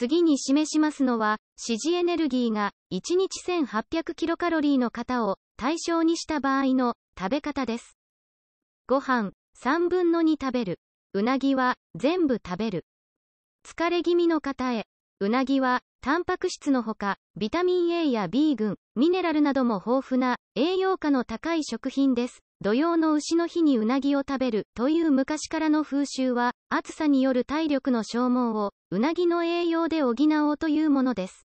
次に示しますのは、支持エネルギーが1日1800キロカロリーの方を対象にした場合の食べ方です。ご飯、3分の2食べる。うなぎは全部食べる。疲れ気味の方へ、うなぎはタンパク質のほか、ビタミン A や B 群、ミネラルなども豊富な、栄養価の高い食品です。土用の牛の日にうなぎを食べるという昔からの風習は、暑さによる体力の消耗を、うなぎの栄養で補おうというものです。